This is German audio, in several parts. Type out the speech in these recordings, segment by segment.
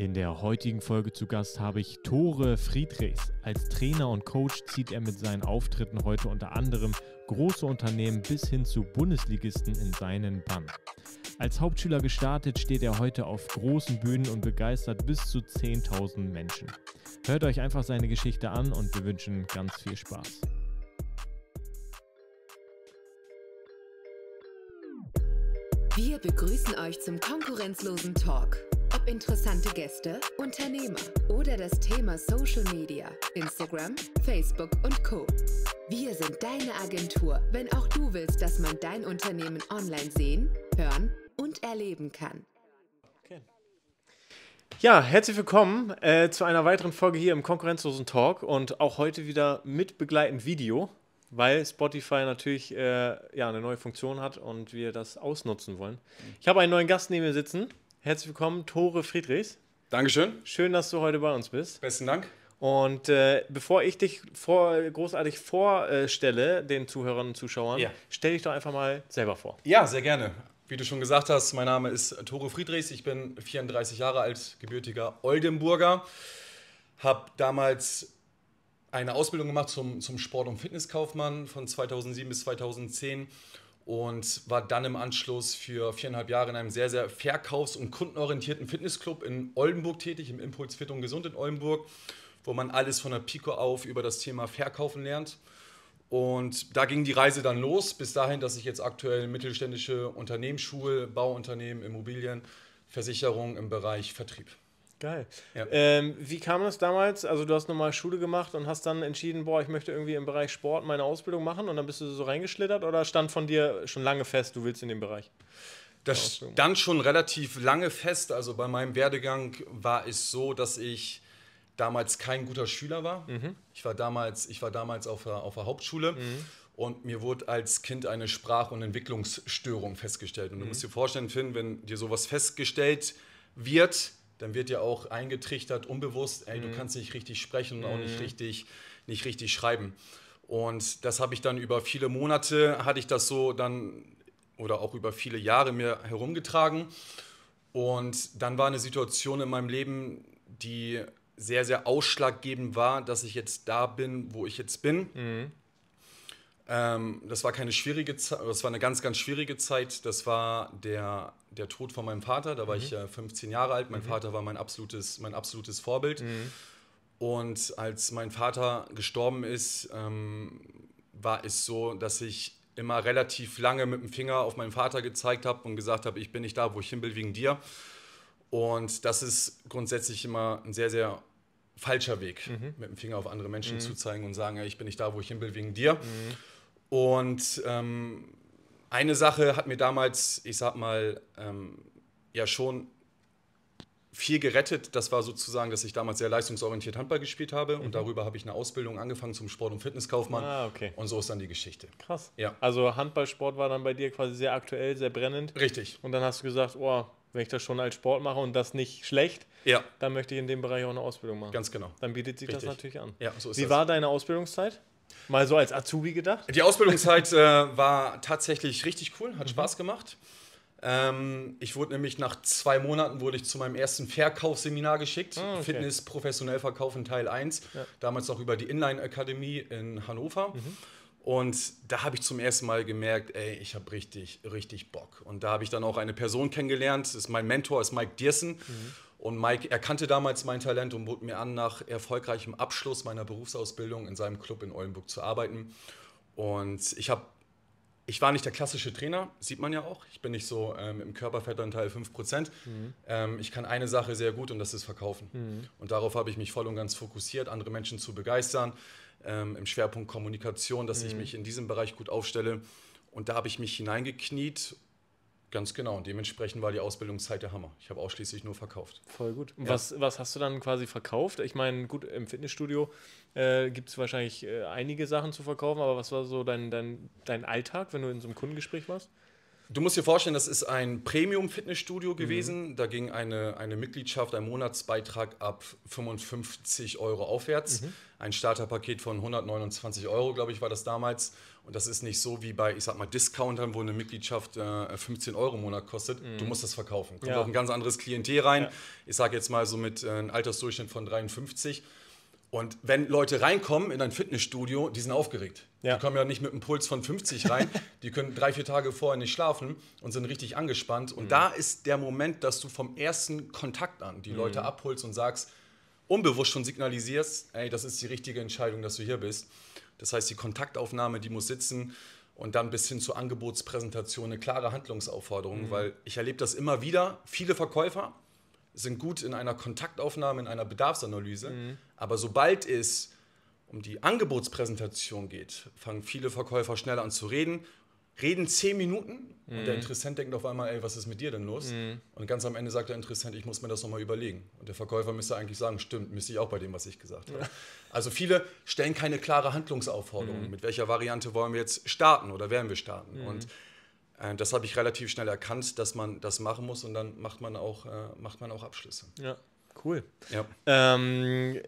In der heutigen Folge zu Gast habe ich Tore Friedrichs. Als Trainer und Coach zieht er mit seinen Auftritten heute unter anderem große Unternehmen bis hin zu Bundesligisten in seinen Bann. Als Hauptschüler gestartet steht er heute auf großen Bühnen und begeistert bis zu 10.000 Menschen. Hört euch einfach seine Geschichte an und wir wünschen ganz viel Spaß. Wir begrüßen euch zum konkurrenzlosen Talk ob interessante Gäste, Unternehmer oder das Thema Social Media, Instagram, Facebook und Co. Wir sind deine Agentur, wenn auch du willst, dass man dein Unternehmen online sehen, hören und erleben kann. Okay. Ja, herzlich willkommen äh, zu einer weiteren Folge hier im Konkurrenzlosen Talk und auch heute wieder mit begleitend Video, weil Spotify natürlich äh, ja, eine neue Funktion hat und wir das ausnutzen wollen. Ich habe einen neuen Gast neben mir sitzen. Herzlich willkommen, Tore Friedrichs. Dankeschön. Schön, dass du heute bei uns bist. Besten Dank. Und äh, bevor ich dich vor, großartig vorstelle, den Zuhörern und Zuschauern, ja. stell dich doch einfach mal selber vor. Ja, sehr gerne. Wie du schon gesagt hast, mein Name ist äh, Tore Friedrichs. Ich bin 34 Jahre alt, gebürtiger Oldenburger. Habe damals eine Ausbildung gemacht zum, zum Sport- und Fitnesskaufmann von 2007 bis 2010 und war dann im Anschluss für viereinhalb Jahre in einem sehr, sehr verkaufs- und kundenorientierten Fitnessclub in Oldenburg tätig, im Impuls Fit und Gesund in Oldenburg, wo man alles von der Pico auf über das Thema Verkaufen lernt. Und da ging die Reise dann los, bis dahin, dass ich jetzt aktuell mittelständische Unternehmensschule, Bauunternehmen, Immobilien, Versicherung im Bereich Vertrieb. Geil. Ja. Ähm, wie kam das damals? Also du hast nochmal Schule gemacht und hast dann entschieden, boah, ich möchte irgendwie im Bereich Sport meine Ausbildung machen und dann bist du so reingeschlittert oder stand von dir schon lange fest, du willst in den Bereich? Das stand schon relativ lange fest. Also bei meinem Werdegang war es so, dass ich damals kein guter Schüler war. Mhm. Ich war damals, ich war damals auf, der, auf der Hauptschule. Mhm. Und mir wurde als Kind eine Sprach- und Entwicklungsstörung festgestellt. Und mhm. du musst dir vorstellen, Finn, wenn dir sowas festgestellt wird, dann wird ja auch eingetrichtert, unbewusst, ey, mhm. du kannst nicht richtig sprechen und auch nicht mhm. richtig, nicht richtig schreiben. Und das habe ich dann über viele Monate, hatte ich das so dann oder auch über viele Jahre mir herumgetragen. Und dann war eine Situation in meinem Leben, die sehr, sehr ausschlaggebend war, dass ich jetzt da bin, wo ich jetzt bin. Mhm. Ähm, das war keine schwierige Zeit, das war eine ganz, ganz schwierige Zeit. Das war der, der Tod von meinem Vater. Da war mhm. ich äh, 15 Jahre alt. Mein mhm. Vater war mein absolutes, mein absolutes Vorbild. Mhm. Und als mein Vater gestorben ist, ähm, war es so, dass ich immer relativ lange mit dem Finger auf meinen Vater gezeigt habe und gesagt habe, ich bin nicht da, wo ich hin will, wegen dir. Und das ist grundsätzlich immer ein sehr, sehr falscher Weg, mhm. mit dem Finger auf andere Menschen mhm. zu zeigen und sagen, ja, ich bin nicht da, wo ich hin will, wegen dir. Mhm. Und ähm, eine Sache hat mir damals, ich sag mal, ähm, ja schon viel gerettet. Das war sozusagen, dass ich damals sehr leistungsorientiert Handball gespielt habe mhm. und darüber habe ich eine Ausbildung angefangen zum Sport- und Fitnesskaufmann. Ah, okay. Und so ist dann die Geschichte. Krass. Ja. Also Handballsport war dann bei dir quasi sehr aktuell, sehr brennend. Richtig. Und dann hast du gesagt, oh, wenn ich das schon als Sport mache und das nicht schlecht, ja. dann möchte ich in dem Bereich auch eine Ausbildung machen. Ganz genau. Dann bietet sich Richtig. das natürlich an. Ja, so ist Wie das. war deine Ausbildungszeit? Mal so als Azubi gedacht? Die Ausbildungszeit äh, war tatsächlich richtig cool, hat mhm. Spaß gemacht. Ähm, ich wurde nämlich nach zwei Monaten wurde ich zu meinem ersten Verkaufsseminar geschickt. Ah, okay. Fitness professionell verkaufen Teil 1. Ja. Damals noch über die Inline-Akademie in Hannover. Mhm. Und da habe ich zum ersten Mal gemerkt, ey, ich habe richtig, richtig Bock. Und da habe ich dann auch eine Person kennengelernt, das ist mein Mentor, ist Mike Diersen. Mhm. Und Mike erkannte damals mein Talent und bot mir an, nach erfolgreichem Abschluss meiner Berufsausbildung in seinem Club in Oldenburg zu arbeiten. Und ich habe ich war nicht der klassische Trainer, sieht man ja auch. Ich bin nicht so ähm, im Körperfettanteil 5%. Mhm. Ähm, ich kann eine Sache sehr gut und das ist verkaufen. Mhm. Und darauf habe ich mich voll und ganz fokussiert, andere Menschen zu begeistern. Ähm, Im Schwerpunkt Kommunikation, dass mhm. ich mich in diesem Bereich gut aufstelle. Und da habe ich mich hineingekniet Ganz genau. Und dementsprechend war die Ausbildungszeit der Hammer. Ich habe ausschließlich nur verkauft. Voll gut. Ja. Was, was hast du dann quasi verkauft? Ich meine, gut, im Fitnessstudio äh, gibt es wahrscheinlich äh, einige Sachen zu verkaufen, aber was war so dein, dein, dein Alltag, wenn du in so einem Kundengespräch warst? Du musst dir vorstellen, das ist ein Premium-Fitnessstudio mhm. gewesen. Mhm. Da ging eine, eine Mitgliedschaft, ein Monatsbeitrag ab 55 Euro aufwärts. Mhm. Ein Starterpaket von 129 Euro, glaube ich, war das damals. Und das ist nicht so wie bei, ich sag mal, Discountern, wo eine Mitgliedschaft äh, 15 Euro im Monat kostet. Mhm. Du musst das verkaufen. Kommt ja. auch ein ganz anderes Klientel rein. Ja. Ich sage jetzt mal so mit äh, einem Altersdurchschnitt von 53 und wenn Leute reinkommen in ein Fitnessstudio, die sind aufgeregt. Ja. Die kommen ja nicht mit einem Puls von 50 rein. die können drei, vier Tage vorher nicht schlafen und sind richtig angespannt. Und mhm. da ist der Moment, dass du vom ersten Kontakt an die mhm. Leute abholst und sagst, unbewusst schon signalisierst, ey, das ist die richtige Entscheidung, dass du hier bist. Das heißt, die Kontaktaufnahme, die muss sitzen und dann bis hin zur Angebotspräsentation eine klare Handlungsaufforderung, mhm. weil ich erlebe das immer wieder. Viele Verkäufer, sind gut in einer Kontaktaufnahme, in einer Bedarfsanalyse. Mhm. Aber sobald es um die Angebotspräsentation geht, fangen viele Verkäufer schneller an zu reden, reden zehn Minuten mhm. und der mhm. Interessent denkt auf einmal, ey, was ist mit dir denn los? Mhm. Und ganz am Ende sagt der Interessent, ich muss mir das nochmal überlegen. Und der Verkäufer müsste eigentlich sagen, stimmt, müsste ich auch bei dem, was ich gesagt habe. Ja. Also viele stellen keine klare Handlungsaufforderung. Mhm. Mit welcher Variante wollen wir jetzt starten oder werden wir starten? Mhm. Und äh, das habe ich relativ schnell erkannt, dass man das machen muss und dann macht man auch, äh, macht man auch Abschlüsse. Ja, cool. Ja. Ähm,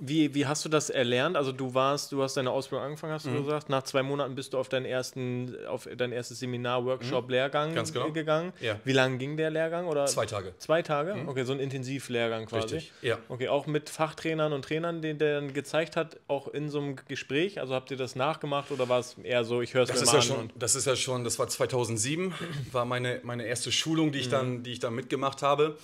wie, wie hast du das erlernt? Also du warst, du hast deine Ausbildung angefangen, hast du mhm. gesagt. Nach zwei Monaten bist du auf deinen ersten, auf dein erstes Seminar, Workshop, mhm. Lehrgang genau. gegangen. Ja. Wie lange ging der Lehrgang? Oder zwei Tage. Zwei Tage? Mhm. Okay, so ein Intensivlehrgang quasi. Richtig. Ja. Okay, auch mit Fachtrainern und Trainern, den der dann gezeigt hat, auch in so einem Gespräch. Also habt ihr das nachgemacht oder war es eher so, ich höre es mir mal ja schon, Das ist ja schon, das war 2007, war meine, meine erste Schulung, die ich dann, mhm. die ich dann mitgemacht habe.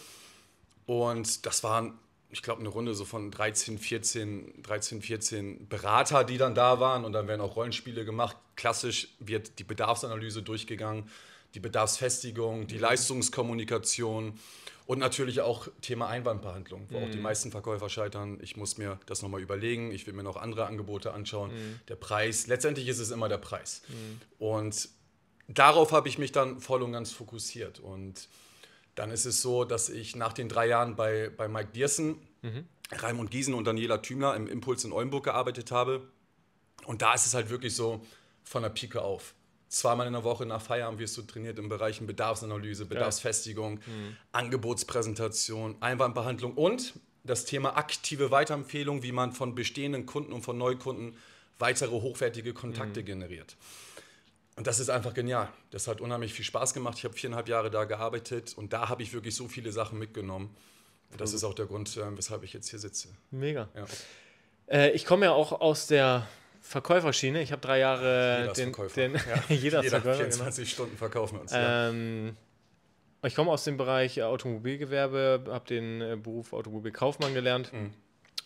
Und das waren ich glaube, eine Runde so von 13, 14, 13, 14 Berater, die dann da waren. Und dann werden auch Rollenspiele gemacht. Klassisch wird die Bedarfsanalyse durchgegangen, die Bedarfsfestigung, die mhm. Leistungskommunikation und natürlich auch Thema Einwandbehandlung, wo mhm. auch die mhm. meisten Verkäufer scheitern. Ich muss mir das nochmal überlegen. Ich will mir noch andere Angebote anschauen. Mhm. Der Preis, letztendlich ist es immer der Preis. Mhm. Und darauf habe ich mich dann voll und ganz fokussiert. Und dann ist es so, dass ich nach den drei Jahren bei, bei Mike Diersen, mhm. Raimund Giesen und Daniela Thümler im Impuls in Oldenburg gearbeitet habe. Und da ist es halt wirklich so von der Pike auf. Zweimal in der Woche nach Feierabend wirst du trainiert in Bereichen Bedarfsanalyse, Bedarfsfestigung, mhm. Angebotspräsentation, Einwandbehandlung und das Thema aktive Weiterempfehlung, wie man von bestehenden Kunden und von Neukunden weitere hochwertige Kontakte mhm. generiert. Und das ist einfach genial. Das hat unheimlich viel Spaß gemacht. Ich habe viereinhalb Jahre da gearbeitet und da habe ich wirklich so viele Sachen mitgenommen. Und das mhm. ist auch der Grund, ähm, weshalb ich jetzt hier sitze. Mega. Ja. Äh, ich komme ja auch aus der Verkäuferschiene. Ich habe drei Jahre jeder den, Verkäufer. den ja. jeder, jeder Verkäufer, 24 genau. Stunden verkaufen wir uns. Ähm, ich komme aus dem Bereich Automobilgewerbe, habe den äh, Beruf Automobilkaufmann gelernt. Mhm.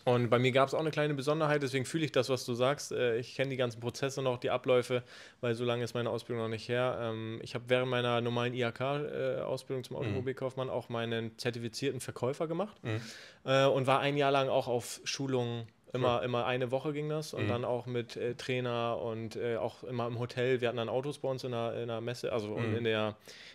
Und bei mir gab es auch eine kleine Besonderheit, deswegen fühle ich das, was du sagst. Äh, ich kenne die ganzen Prozesse noch, die Abläufe, weil so lange ist meine Ausbildung noch nicht her. Ähm, ich habe während meiner normalen IHK-Ausbildung äh, zum mhm. Automobilkaufmann auch meinen zertifizierten Verkäufer gemacht mhm. Äh, und war ein Jahr lang auch auf Schulungen Immer, immer eine Woche ging das und mhm. dann auch mit äh, Trainer und äh, auch immer im Hotel. Wir hatten dann Autos bei uns in der, in der Messe, also mhm. in, der,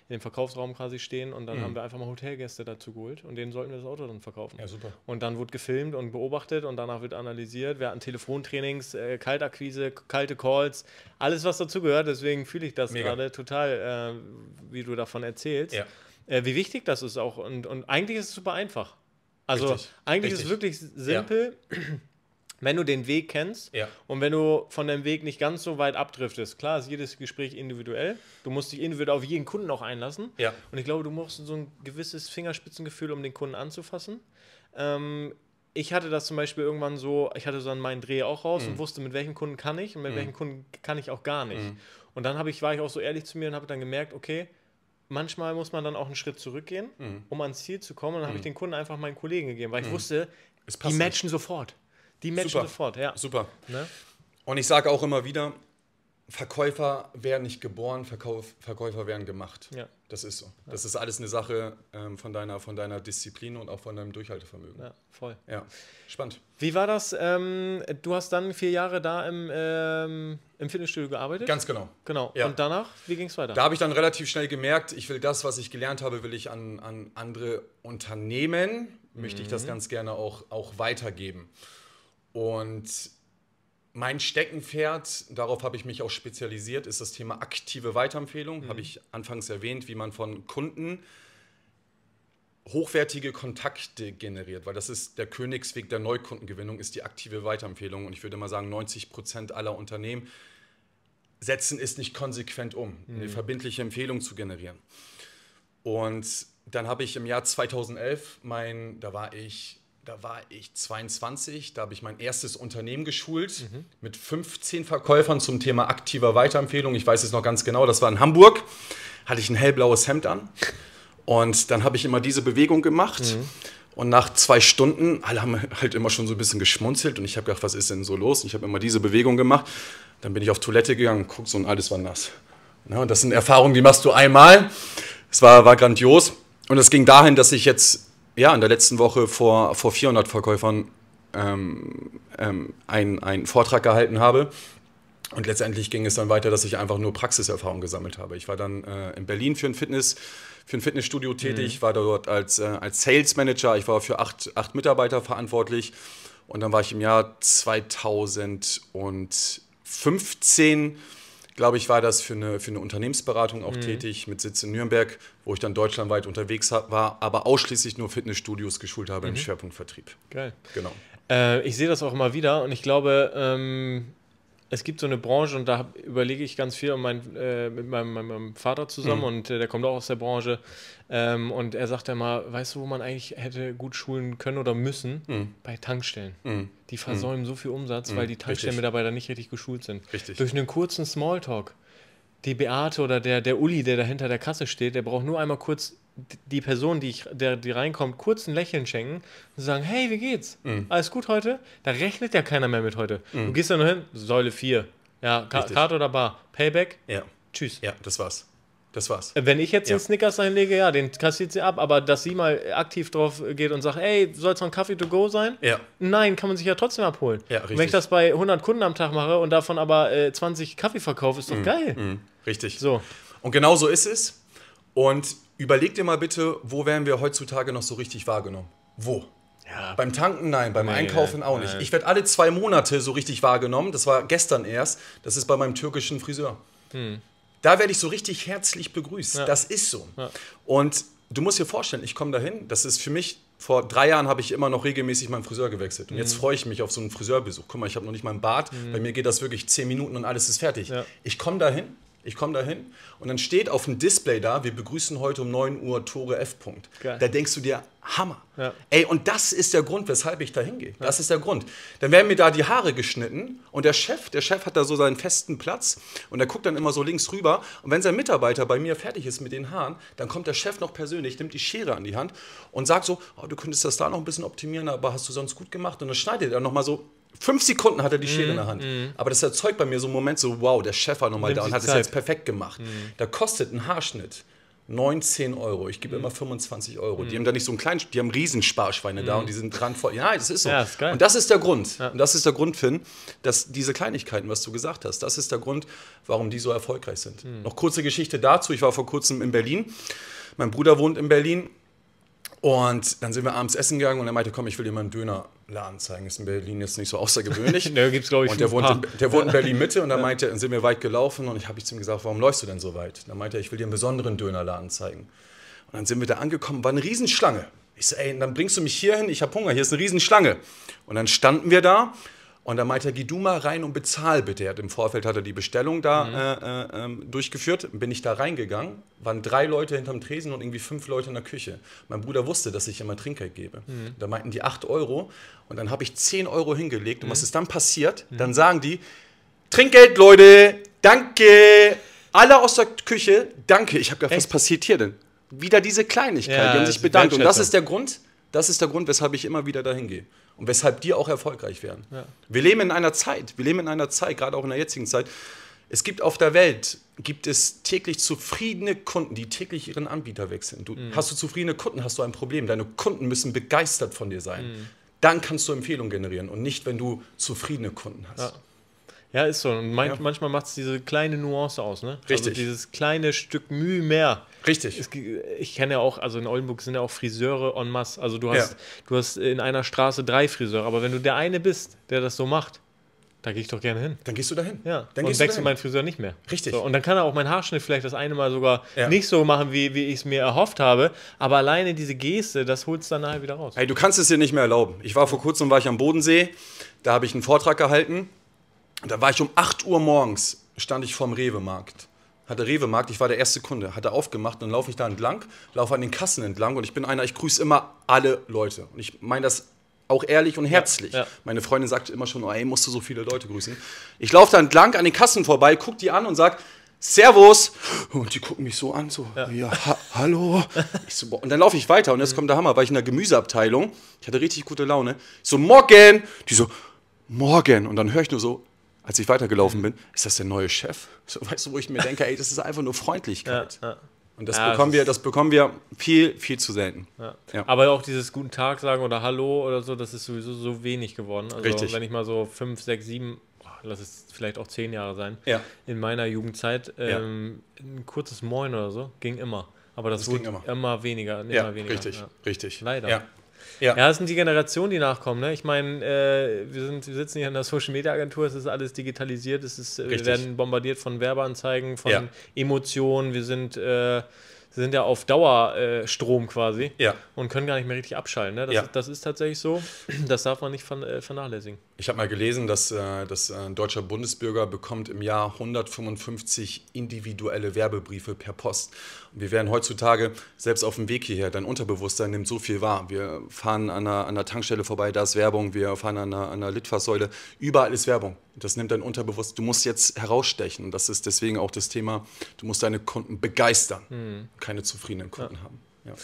in dem Verkaufsraum quasi stehen und dann mhm. haben wir einfach mal Hotelgäste dazu geholt und denen sollten wir das Auto dann verkaufen. Ja, super. Und dann wurde gefilmt und beobachtet und danach wird analysiert. Wir hatten Telefontrainings, äh, Kaltakquise, kalte Calls, alles was dazugehört. Deswegen fühle ich das gerade total, äh, wie du davon erzählst. Ja. Äh, wie wichtig das ist auch und, und eigentlich ist es super einfach. Also Richtig. eigentlich Richtig. ist es wirklich simpel. Ja wenn du den Weg kennst ja. und wenn du von deinem Weg nicht ganz so weit abdriftest, klar ist jedes Gespräch individuell. Du musst dich individuell auf jeden Kunden auch einlassen. Ja. Und ich glaube, du brauchst so ein gewisses Fingerspitzengefühl, um den Kunden anzufassen. Ähm, ich hatte das zum Beispiel irgendwann so, ich hatte so dann meinen Dreh auch raus mhm. und wusste, mit welchen Kunden kann ich und mit mhm. welchen Kunden kann ich auch gar nicht. Mhm. Und dann ich, war ich auch so ehrlich zu mir und habe dann gemerkt, okay, manchmal muss man dann auch einen Schritt zurückgehen, mhm. um ans Ziel zu kommen. Und dann habe ich mhm. den Kunden einfach meinen Kollegen gegeben, weil ich mhm. wusste, die matchen nicht. sofort. Die matchen sofort, ja. Super. Ne? Und ich sage auch immer wieder, Verkäufer werden nicht geboren, Verkauf, Verkäufer werden gemacht. Ja. Das ist so. Ja. Das ist alles eine Sache ähm, von, deiner, von deiner Disziplin und auch von deinem Durchhaltevermögen. Ja, voll. Ja, spannend. Wie war das? Ähm, du hast dann vier Jahre da im, ähm, im Fitnessstudio gearbeitet? Ganz genau. Genau. Ja. Und danach, wie ging es weiter? Da habe ich dann relativ schnell gemerkt, ich will das, was ich gelernt habe, will ich an, an andere Unternehmen, mhm. möchte ich das mhm. ganz gerne auch, auch weitergeben. Und mein Steckenpferd, darauf habe ich mich auch spezialisiert, ist das Thema aktive Weiterempfehlung. Mhm. Habe ich anfangs erwähnt, wie man von Kunden hochwertige Kontakte generiert, weil das ist der Königsweg der Neukundengewinnung, ist die aktive Weiterempfehlung. Und ich würde mal sagen, 90 Prozent aller Unternehmen setzen es nicht konsequent um, mhm. eine verbindliche Empfehlung zu generieren. Und dann habe ich im Jahr 2011 mein, da war ich da war ich 22, da habe ich mein erstes Unternehmen geschult mhm. mit 15 Verkäufern zum Thema aktiver Weiterempfehlung. Ich weiß es noch ganz genau, das war in Hamburg. Hatte ich ein hellblaues Hemd an und dann habe ich immer diese Bewegung gemacht. Mhm. Und nach zwei Stunden, alle haben halt immer schon so ein bisschen geschmunzelt und ich habe gedacht, was ist denn so los? Und ich habe immer diese Bewegung gemacht. Dann bin ich auf Toilette gegangen, guck so und alles war nass. Na, ne, und das sind Erfahrungen, die machst du einmal. Es war, war grandios. Und es ging dahin, dass ich jetzt ja, in der letzten Woche vor, vor 400 Verkäufern ähm, ähm, einen, einen Vortrag gehalten habe. Und letztendlich ging es dann weiter, dass ich einfach nur Praxiserfahrung gesammelt habe. Ich war dann äh, in Berlin für ein, Fitness, für ein Fitnessstudio tätig, mhm. war dort als, äh, als Sales Manager, ich war für acht, acht Mitarbeiter verantwortlich. Und dann war ich im Jahr 2015 glaube ich, war das für eine, für eine Unternehmensberatung auch mhm. tätig mit Sitz in Nürnberg, wo ich dann deutschlandweit unterwegs war, aber ausschließlich nur Fitnessstudios geschult habe mhm. im Schwerpunkt Vertrieb. Geil. Genau. Äh, ich sehe das auch immer wieder und ich glaube, ähm, es gibt so eine Branche und da überlege ich ganz viel mein, äh, mit meinem, meinem, Vater zusammen mhm. und äh, der kommt auch aus der Branche. Ähm, und er sagt ja mal, weißt du, wo man eigentlich hätte gut schulen können oder müssen? Mhm. Bei Tankstellen. Mhm. Die mhm. versäumen so viel Umsatz, weil mhm. die Tankstellenmitarbeiter nicht richtig geschult sind. Richtig. Durch einen kurzen Smalltalk. Die Beate oder der, der Uli, der da hinter der Kasse steht, der braucht nur einmal kurz die Person, die, ich, der, die reinkommt, kurz ein Lächeln schenken und sagen, hey, wie geht's? Mm. Alles gut heute? Da rechnet ja keiner mehr mit heute. Mm. Du gehst ja nur hin, Säule 4. Ja, Karte oder Bar. Payback. Ja. Tschüss. Ja, das war's. Das war's. Äh, wenn ich jetzt ja. den Snickers einlege, ja, den kassiert sie ab, aber dass sie mal aktiv drauf geht und sagt, ey, soll es noch ein Kaffee to go sein? Ja. Nein, kann man sich ja trotzdem abholen. Ja, richtig. wenn ich das bei 100 Kunden am Tag mache und davon aber äh, 20 Kaffee verkaufe, ist doch mm. geil. Mhm. Richtig. So. Und genau so ist es. Und überleg dir mal bitte, wo wären wir heutzutage noch so richtig wahrgenommen? Wo? Ja. Beim Tanken nein, beim nee, Einkaufen auch nicht. Nein. Ich werde alle zwei Monate so richtig wahrgenommen. Das war gestern erst. Das ist bei meinem türkischen Friseur. Hm. Da werde ich so richtig herzlich begrüßt. Ja. Das ist so. Ja. Und du musst dir vorstellen, ich komme dahin. Das ist für mich, vor drei Jahren habe ich immer noch regelmäßig meinen Friseur gewechselt. Und mhm. jetzt freue ich mich auf so einen Friseurbesuch. Guck mal, ich habe noch nicht meinen Bart. Mhm. Bei mir geht das wirklich zehn Minuten und alles ist fertig. Ich komme dahin ich komme da hin und dann steht auf dem Display da, wir begrüßen heute um 9 Uhr Tore F. -Punkt. Da denkst du dir, Hammer. Ja. Ey, und das ist der Grund, weshalb ich da hingehe. Ja. Das ist der Grund. Dann werden mir da die Haare geschnitten und der Chef, der Chef hat da so seinen festen Platz und der guckt dann immer so links rüber. Und wenn sein Mitarbeiter bei mir fertig ist mit den Haaren, dann kommt der Chef noch persönlich, nimmt die Schere an die Hand und sagt so, oh, du könntest das da noch ein bisschen optimieren, aber hast du sonst gut gemacht. Und dann schneidet er nochmal so Fünf Sekunden hat er die Schere mm, in der mhm, Hand. Mm. Aber das erzeugt bei mir so einen Moment so, wow, der Chef war nochmal da und hat es jetzt perfekt gemacht. Mm. Da kostet ein Haarschnitt 19 Euro. Ich gebe mhm. immer 25 Euro. Die mhm. haben da nicht so einen kleinen, die haben Riesensparschweine da und die sind dran voll. Ja, das ist so. Ja, ist und das ist der Grund. Ja. Und das ist der Grund, Finn, dass diese Kleinigkeiten, was du gesagt hast, das ist der Grund, warum die so erfolgreich sind. Noch kurze Geschichte dazu. Ich war vor kurzem in Berlin. Mein Bruder wohnt in Berlin und dann sind wir abends essen gegangen und er meinte, komm, ich will dir mal einen Dönerladen zeigen. Ist in Berlin jetzt nicht so außergewöhnlich. da gibt's, glaube ich, Und der wohnt, in, der wohnt in Berlin Mitte und dann meinte, dann sind wir weit gelaufen und ich habe ich zu ihm gesagt, warum läufst du denn so weit? Dann meinte er, ich will dir einen besonderen Dönerladen zeigen. Und dann sind wir da angekommen, war eine Riesenschlange. Ich so, ey, dann bringst du mich hier hin, ich habe Hunger, hier ist eine Riesenschlange. Und dann standen wir da und dann meinte er, geh du mal rein und bezahl bitte. Er hat im Vorfeld hat er die Bestellung da mhm. äh, äh, ähm, durchgeführt. Bin ich da reingegangen, waren drei Leute hinterm Tresen und irgendwie fünf Leute in der Küche. Mein Bruder wusste, dass ich immer Trinkgeld gebe. Mhm. Da meinten die acht Euro und dann habe ich zehn Euro hingelegt. Und mhm. was ist dann passiert? Mhm. Dann sagen die, Trinkgeld, Leute, danke. Alle aus der Küche, danke. Ich habe gedacht, Echt? was passiert hier denn? Wieder diese Kleinigkeit, ja, die haben sich bedankt. Und das ist der Grund, das ist der Grund, weshalb ich immer wieder dahin gehe und weshalb die auch erfolgreich werden. Ja. Wir leben in einer Zeit, wir leben in einer Zeit, gerade auch in der jetzigen Zeit. Es gibt auf der Welt, gibt es täglich zufriedene Kunden, die täglich ihren Anbieter wechseln. Du, mhm. Hast du zufriedene Kunden, hast du ein Problem. Deine Kunden müssen begeistert von dir sein. Mhm. Dann kannst du Empfehlungen generieren und nicht, wenn du zufriedene Kunden hast. Ja. Ja, ist so. Und mein, ja. manchmal macht es diese kleine Nuance aus, ne? Also Richtig. Also dieses kleine Stück Mühe mehr. Richtig. Es, ich kenne ja auch, also in Oldenburg sind ja auch Friseure en masse. Also du hast, ja. du hast in einer Straße drei Friseure, aber wenn du der eine bist, der das so macht, da gehe ich doch gerne hin. Dann gehst du da hin. Ja. Dann und wechsle meinen Friseur nicht mehr. Richtig. So, und dann kann er auch mein Haarschnitt vielleicht das eine Mal sogar ja. nicht so machen, wie, wie ich es mir erhofft habe. Aber alleine diese Geste, das holt es dann nachher wieder raus. Hey, du kannst es dir nicht mehr erlauben. Ich war vor kurzem war ich am Bodensee, da habe ich einen Vortrag gehalten und Da war ich um 8 Uhr morgens, stand ich vorm Rewe-Markt. Hatte Rewe-Markt, ich war der erste Kunde, hatte aufgemacht, dann laufe ich da entlang, laufe an den Kassen entlang und ich bin einer, ich grüße immer alle Leute. Und ich meine das auch ehrlich und herzlich. Ja, ja. Meine Freundin sagte immer schon, oh, ey, musst du so viele Leute grüßen. Ich laufe da entlang an den Kassen vorbei, guck die an und sag, Servus! Und die gucken mich so an, so, ja, ja ha hallo. So, und dann laufe ich weiter und jetzt mhm. kommt der Hammer, war ich in der Gemüseabteilung. Ich hatte richtig gute Laune. Ich so, morgen! Die so, morgen! Und dann höre ich nur so, als ich weitergelaufen bin, ist das der neue Chef? So, weißt du, wo ich mir denke, ey, das ist einfach nur Freundlichkeit. Ja, ja. Und das ja, bekommen das wir, das bekommen wir viel, viel zu selten. Aber auch dieses Guten Tag sagen oder Hallo oder so, das ist sowieso so wenig geworden. Also Richtig. wenn ich mal so fünf, sechs, sieben, lass es vielleicht auch zehn Jahre sein, in meiner Jugendzeit, ähm, ein kurzes Moin oder so ging immer. Aber das, das wurde immer. immer. weniger. Immer ja, weniger. richtig, ja. richtig. Leider. Ja. Ja. ja, das sind die Generationen, die nachkommen. Ne? Ich meine, äh, wir, wir sitzen hier in der Social Media Agentur, es ist alles digitalisiert, es ist, äh, wir werden bombardiert von Werbeanzeigen, von ja. Emotionen, wir sind. Äh, sind ja auf Dauerstrom äh, quasi ja. und können gar nicht mehr richtig abschalten. Ne? Das, ja. ist, das, ist, tatsächlich so. Das darf man nicht von, äh, vernachlässigen. Ich habe mal gelesen, dass, äh, dass äh, ein deutscher Bundesbürger bekommt im Jahr 155 individuelle Werbebriefe per Post. Und wir werden heutzutage, selbst auf dem Weg hierher, dein Unterbewusstsein nimmt so viel wahr. Wir fahren an einer, an einer Tankstelle vorbei, da ist Werbung, wir fahren an einer, an einer Litfaßsäule, überall ist Werbung. Das nimmt dein Unterbewusstsein, du musst jetzt herausstechen. das ist deswegen auch das Thema, du musst deine Kunden begeistern, mhm. keine zufriedenen Kunden ja. haben. Ja.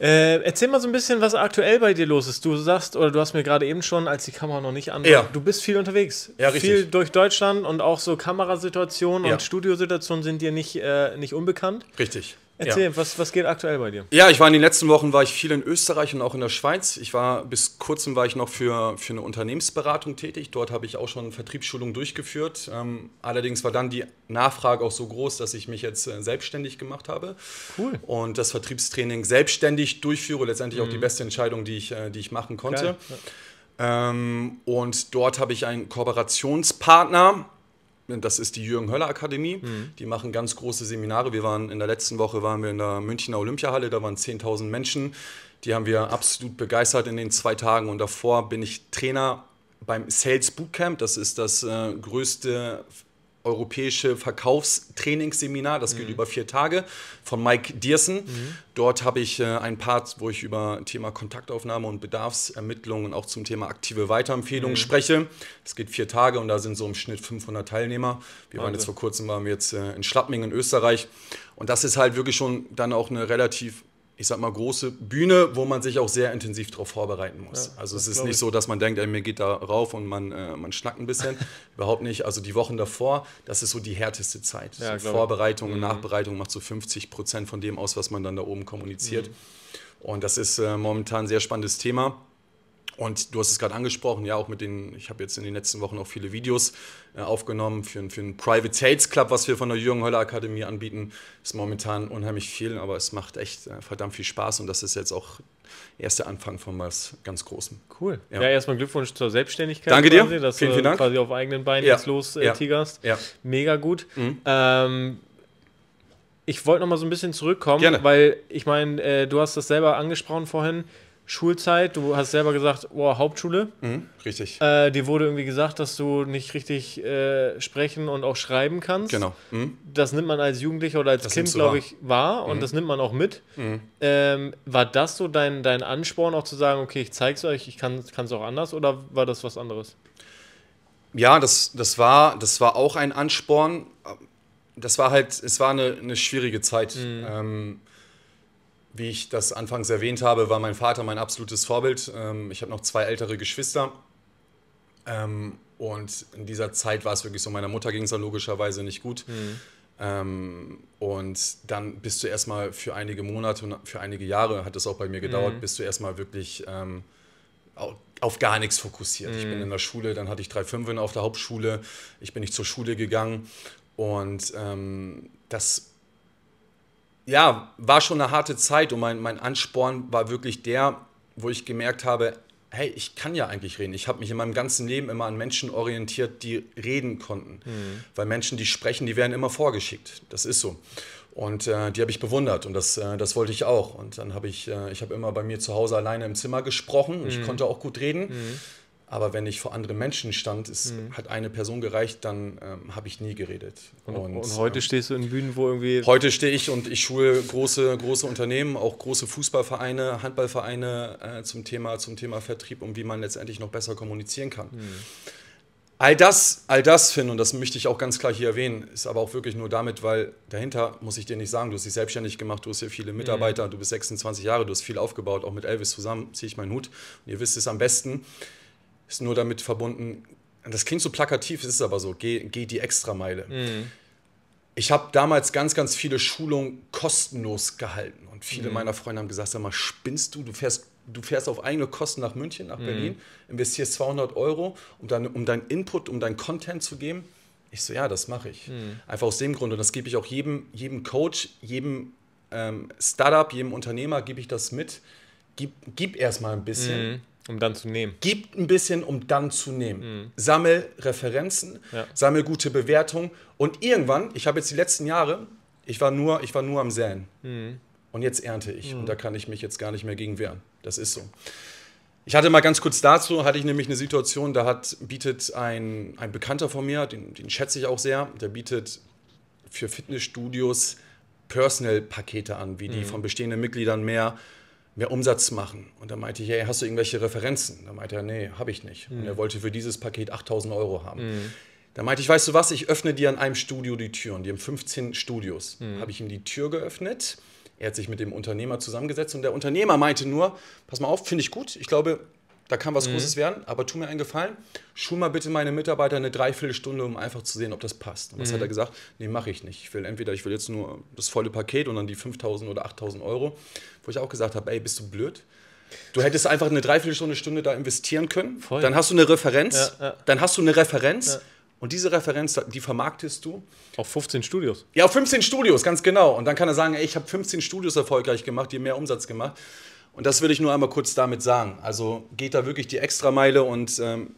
Äh, erzähl mal so ein bisschen, was aktuell bei dir los ist. Du sagst, oder du hast mir gerade eben schon, als die Kamera noch nicht an war, ja. du bist viel unterwegs. Ja, richtig. Viel durch Deutschland und auch so Kamerasituationen ja. und Studiosituationen sind dir nicht, äh, nicht unbekannt. Richtig. Erzähl, ja. was, was geht aktuell bei dir? Ja, ich war in den letzten Wochen war ich viel in Österreich und auch in der Schweiz. Ich war bis kurzem war ich noch für, für eine Unternehmensberatung tätig. Dort habe ich auch schon Vertriebsschulungen durchgeführt. Ähm, allerdings war dann die Nachfrage auch so groß, dass ich mich jetzt äh, selbstständig gemacht habe. Cool. Und das Vertriebstraining selbstständig durchführe. Letztendlich mhm. auch die mhm. beste Entscheidung, die ich, äh, die ich machen konnte. Ähm, und dort habe ich einen Kooperationspartner das ist die Jürgen Höller Akademie. Mhm. Die machen ganz große Seminare. Wir waren in der letzten Woche waren wir in der Münchner Olympiahalle, da waren 10.000 Menschen. Die haben wir absolut begeistert in den zwei Tagen. Und davor bin ich Trainer beim Sales Bootcamp. Das ist das äh, größte europäische Verkaufstrainingsseminar. Das geht mhm. über vier Tage von Mike Diersen. Mhm. Dort habe ich äh, ein Part, wo ich über Thema Kontaktaufnahme und Bedarfsermittlung und auch zum Thema aktive Weiterempfehlung mhm. spreche. Das geht vier Tage und da sind so im Schnitt 500 Teilnehmer. Wir Wahnsinn. waren jetzt vor kurzem waren wir jetzt äh, in Schlappming in Österreich und das ist halt wirklich schon dann auch eine relativ ich sag mal, große Bühne, wo man sich auch sehr intensiv darauf vorbereiten muss. Ja, also es ist nicht ich. so, dass man denkt, ey, mir geht da rauf und man, äh, man schnackt ein bisschen. Überhaupt nicht. Also die Wochen davor, das ist so die härteste Zeit. Ja, so Vorbereitung und mhm. Nachbereitung macht so 50 Prozent von dem aus, was man dann da oben kommuniziert. Mhm. Und das ist äh, momentan ein sehr spannendes Thema. Und du hast es gerade angesprochen, ja, auch mit den, ich habe jetzt in den letzten Wochen auch viele Videos äh, aufgenommen für, für einen Private Sales Club, was wir von der Jürgen Höller Akademie anbieten. Ist momentan unheimlich viel, aber es macht echt äh, verdammt viel Spaß und das ist jetzt auch erst der Anfang von was ganz Großem. Cool. Ja, ja erstmal Glückwunsch zur Selbstständigkeit. Danke quasi, dir. dass vielen, du vielen Dank. quasi auf eigenen Beinen ja. jetzt los äh, ja. tigerst. Ja. Mega gut. Mhm. Ähm, ich wollte nochmal so ein bisschen zurückkommen, Gerne. weil ich meine, äh, du hast das selber angesprochen vorhin. Schulzeit, du hast selber gesagt, oh, Hauptschule. Mhm, richtig. Äh, dir wurde irgendwie gesagt, dass du nicht richtig äh, sprechen und auch schreiben kannst. Genau. Mhm. Das nimmt man als Jugendlicher oder als das Kind, glaube ich, wahr mhm. und das nimmt man auch mit. Mhm. Ähm, war das so dein, dein Ansporn, auch zu sagen, okay, ich zeig's euch, ich kann es auch anders oder war das was anderes? Ja, das, das, war, das war auch ein Ansporn. Das war halt, es war eine, eine schwierige Zeit. Mhm. Ähm, wie ich das anfangs erwähnt habe, war mein Vater mein absolutes Vorbild. Ähm, ich habe noch zwei ältere Geschwister. Ähm, und in dieser Zeit war es wirklich so, meiner Mutter ging es dann logischerweise nicht gut. Mhm. Ähm, und dann bist du erstmal für einige Monate und für einige Jahre, hat es auch bei mir gedauert, mhm. bist du erstmal wirklich auf gar nichts fokussiert. Mhm. Ich bin mhm. in der Schule, dann hatte ich drei Fünfen auf der Hauptschule, ich bin nicht zur Schule gegangen. Und das ja, war schon eine harte Zeit und mein, mein Ansporn war wirklich der, wo ich gemerkt habe, hey, ich kann ja eigentlich reden. Ich habe mich in meinem ganzen Leben immer an Menschen orientiert, die reden konnten. Mhm. Weil Menschen, die sprechen, die werden immer vorgeschickt. Das ist so. Und äh, die habe ich bewundert und das, äh, das wollte ich auch. Und dann habe ich, äh, ich habe immer bei mir zu Hause alleine im Zimmer gesprochen. Mhm. Ich konnte auch gut reden. Mhm. Aber wenn ich vor anderen Menschen stand, es mhm. hat eine Person gereicht, dann ähm, habe ich nie geredet. Und, und, und heute ähm, stehst du in Bühnen, wo irgendwie. Heute stehe ich und ich schule große, große Unternehmen, auch große Fußballvereine, Handballvereine äh, zum, Thema, zum Thema Vertrieb und wie man letztendlich noch besser kommunizieren kann. Mhm. All das, all das, Finn, und das möchte ich auch ganz klar hier erwähnen, ist aber auch wirklich nur damit, weil dahinter muss ich dir nicht sagen, du hast dich selbstständig gemacht, du hast hier viele mhm. Mitarbeiter, mhm. du bist 26 Jahre, du hast viel aufgebaut, auch mit Elvis zusammen ziehe ich meinen Hut. Und ihr wisst es am besten ist nur damit verbunden, das klingt so plakativ, ist es aber so, geh, geh die Extrameile. Mhm. Ich habe damals ganz, ganz viele Schulungen kostenlos gehalten und viele mhm. meiner Freunde haben gesagt, sag mal, spinnst du, du fährst du fährst auf eigene Kosten nach München, nach mhm. Berlin, investierst 200 Euro, um, dann, um deinen Input, um deinen Content zu geben. Ich so, ja, das mache ich. Mhm. Einfach aus dem Grund. Und das gebe ich auch jedem, jedem Coach, jedem ähm, Startup, jedem Unternehmer, gebe ich das mit. Gib, gib erstmal ein bisschen. Mhm. Um dann zu nehmen. Gib ein bisschen, um dann zu nehmen. Mhm. Sammel Referenzen, ja. sammel gute Bewertungen und irgendwann, ich habe jetzt die letzten Jahre, ich war nur, ich war nur am Säen. Mhm. Und jetzt ernte ich. Mhm. Und da kann ich mich jetzt gar nicht mehr gegen wehren. Das ist so. Ich hatte mal ganz kurz dazu, hatte ich nämlich eine Situation, da hat, bietet ein, ein Bekannter von mir, den, den schätze ich auch sehr, der bietet für Fitnessstudios Personal-Pakete an, wie die mhm. von bestehenden Mitgliedern mehr mehr Umsatz machen. Und dann meinte ich, hey, hast du irgendwelche Referenzen? Dann meinte er, nee, habe ich nicht. Mhm. Und er mhm. wollte für dieses Paket 8000 Euro haben. Mhm. Dann meinte ich, weißt du was, ich öffne dir an einem Studio die Türen. Die haben 15 Studios. Mhm. Habe ich ihm die Tür geöffnet. Er hat sich mit dem Unternehmer zusammengesetzt und der Unternehmer meinte nur, pass mal auf, finde ich gut. Ich glaube, da kann was mhm. Großes werden, aber tu mir einen Gefallen, schul mal bitte meine Mitarbeiter eine Dreiviertelstunde, um einfach zu sehen, ob das passt. Und was mhm. hat er gesagt? Nee, mache ich nicht. Ich will entweder, ich will jetzt nur das volle Paket und dann die 5000 oder 8000 Euro, wo ich auch gesagt habe, ey, bist du blöd? Du hättest einfach eine Dreiviertelstunde, Stunde da investieren können. Voll. Dann hast du eine Referenz. Ja, ja. Dann hast du eine Referenz. Ja. Und diese Referenz, die vermarktest du. Auf 15 Studios. Ja, auf 15 Studios, ganz genau. Und dann kann er sagen, ey, ich habe 15 Studios erfolgreich gemacht, die mehr Umsatz gemacht. Und das will ich nur einmal kurz damit sagen. Also geht da wirklich die Extrameile und ähm,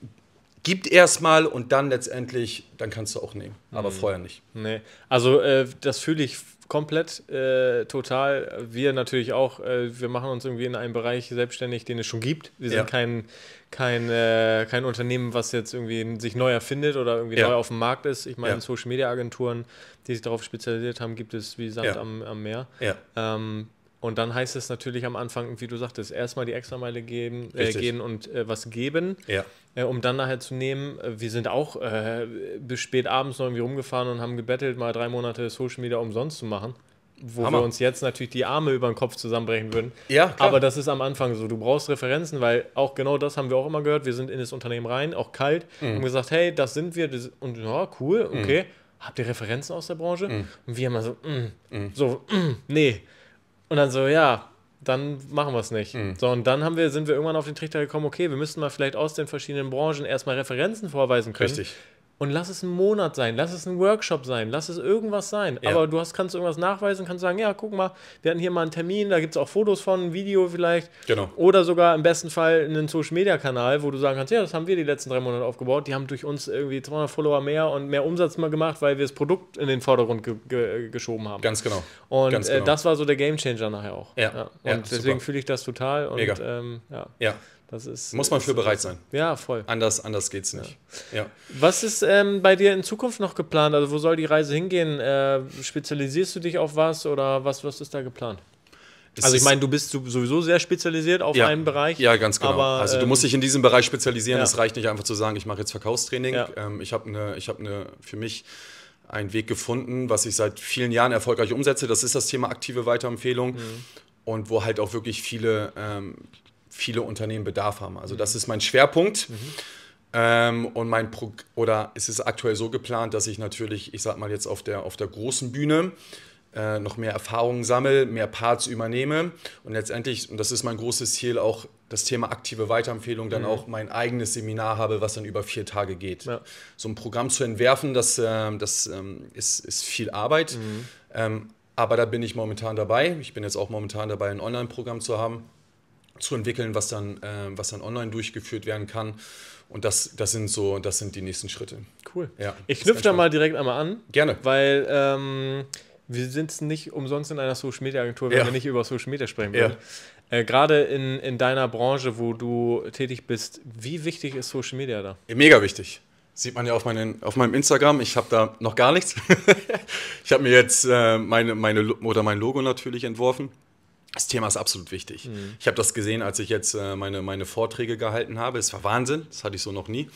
gibt erstmal und dann letztendlich, dann kannst du auch nehmen. Aber mhm. vorher nicht. Nee. Also äh, das fühle ich komplett, äh, total. Wir natürlich auch, äh, wir machen uns irgendwie in einem Bereich selbstständig, den es schon gibt. Wir ja. sind kein, kein, äh, kein Unternehmen, was jetzt irgendwie sich neu erfindet oder irgendwie ja. neu auf dem Markt ist. Ich meine, ja. Social-Media-Agenturen, die sich darauf spezialisiert haben, gibt es wie Sand am, am Meer. Ähm, und dann heißt es natürlich am Anfang, wie du sagtest, erstmal die Extrameile geben, äh, gehen und äh, was geben, ja. äh, um dann nachher zu nehmen. Äh, wir sind auch äh, bis spät abends noch irgendwie rumgefahren und haben gebettelt, mal drei Monate Social Media umsonst zu machen. Wo Hammer. wir uns jetzt natürlich die Arme über den Kopf zusammenbrechen würden. Ja, klar. Aber das ist am Anfang so. Du brauchst Referenzen, weil auch genau das haben wir auch immer gehört. Wir sind in das Unternehmen rein, auch kalt, mhm. und gesagt, hey, das sind wir. Und ja, cool, mhm. okay. Mhm habt ihr Referenzen aus der Branche? Mm. Und wir immer so, mm, mhm. mm. so, nee. Und dann so, ja, dann machen wir es nicht. Mhm. So, und dann haben wir, sind wir irgendwann auf den Trichter gekommen, okay, wir müssen mal vielleicht aus den verschiedenen Branchen erstmal Referenzen vorweisen können. Richtig. Und lass es einen Monat sein, lass es ein Workshop sein, lass es irgendwas sein. Ja. Aber du hast, kannst irgendwas nachweisen, kannst sagen, ja, guck mal, wir hatten hier mal einen Termin, da gibt es auch Fotos von, ein Video vielleicht. Genau. Oder sogar im besten Fall einen Social-Media-Kanal, wo du sagen kannst, ja, das haben wir die letzten drei Monate aufgebaut. Die haben durch uns irgendwie 200 Follower mehr und mehr Umsatz mal gemacht, weil wir das Produkt in den Vordergrund ge ge geschoben haben. Ganz genau. Und Ganz äh, genau. Äh, das war so der Game-Changer nachher auch. Ja. ja. Und ja, deswegen fühle ich das total. Und, Mega. Ähm, ja. Das ist, Muss man für bereit sein. Ja, voll. Anders, anders es nicht. Ja. ja. Was ist ähm, bei dir in Zukunft noch geplant? Also wo soll die Reise hingehen? Äh, spezialisierst du dich auf was oder was, was ist da geplant? Es also ich meine, du bist sowieso sehr spezialisiert auf ja, einen Bereich. Ja, ganz genau. Aber, also du ähm, musst dich in diesem Bereich spezialisieren. Es ja. reicht nicht einfach zu sagen, ich mache jetzt Verkaufstraining. Ja. Ähm, ich habe eine, ich eine für mich einen Weg gefunden, was ich seit vielen Jahren erfolgreich umsetze. Das ist das Thema aktive Weiterempfehlung. Mhm. Und wo halt auch wirklich viele ähm, viele Unternehmen Bedarf haben. Also das mhm. ist mein Schwerpunkt. Mhm. Ähm, und mein Pro oder es ist aktuell so geplant, dass ich natürlich, ich sag mal jetzt auf der, auf der großen Bühne, äh, noch mehr Erfahrungen sammle, mehr Parts übernehme und letztendlich, und das ist mein großes Ziel, auch das Thema aktive Weiterempfehlung, dann mhm. auch mein eigenes Seminar habe, was dann über vier Tage geht. Ja. So ein Programm zu entwerfen, das, äh, das ähm, ist, ist viel Arbeit, mhm. ähm, aber da bin ich momentan dabei. Ich bin jetzt auch momentan dabei, ein Online-Programm zu haben zu entwickeln, was dann, äh, was dann online durchgeführt werden kann. Und das, das sind so, das sind die nächsten Schritte. Cool. Ja, ich knüpfe da mal direkt einmal an. Gerne. Weil ähm, wir sind nicht umsonst in einer Social Media Agentur, wenn ja. wir nicht über Social Media sprechen würden. Ja. Äh, Gerade in, in deiner Branche, wo du tätig bist, wie wichtig ist Social Media da? Mega wichtig. Sieht man ja auf, meinen, auf meinem Instagram. Ich habe da noch gar nichts. ich habe mir jetzt äh, meine, meine oder mein Logo natürlich entworfen. Das Thema ist absolut wichtig. Mhm. Ich habe das gesehen, als ich jetzt äh, meine, meine Vorträge gehalten habe. Es war Wahnsinn, das hatte ich so noch nie.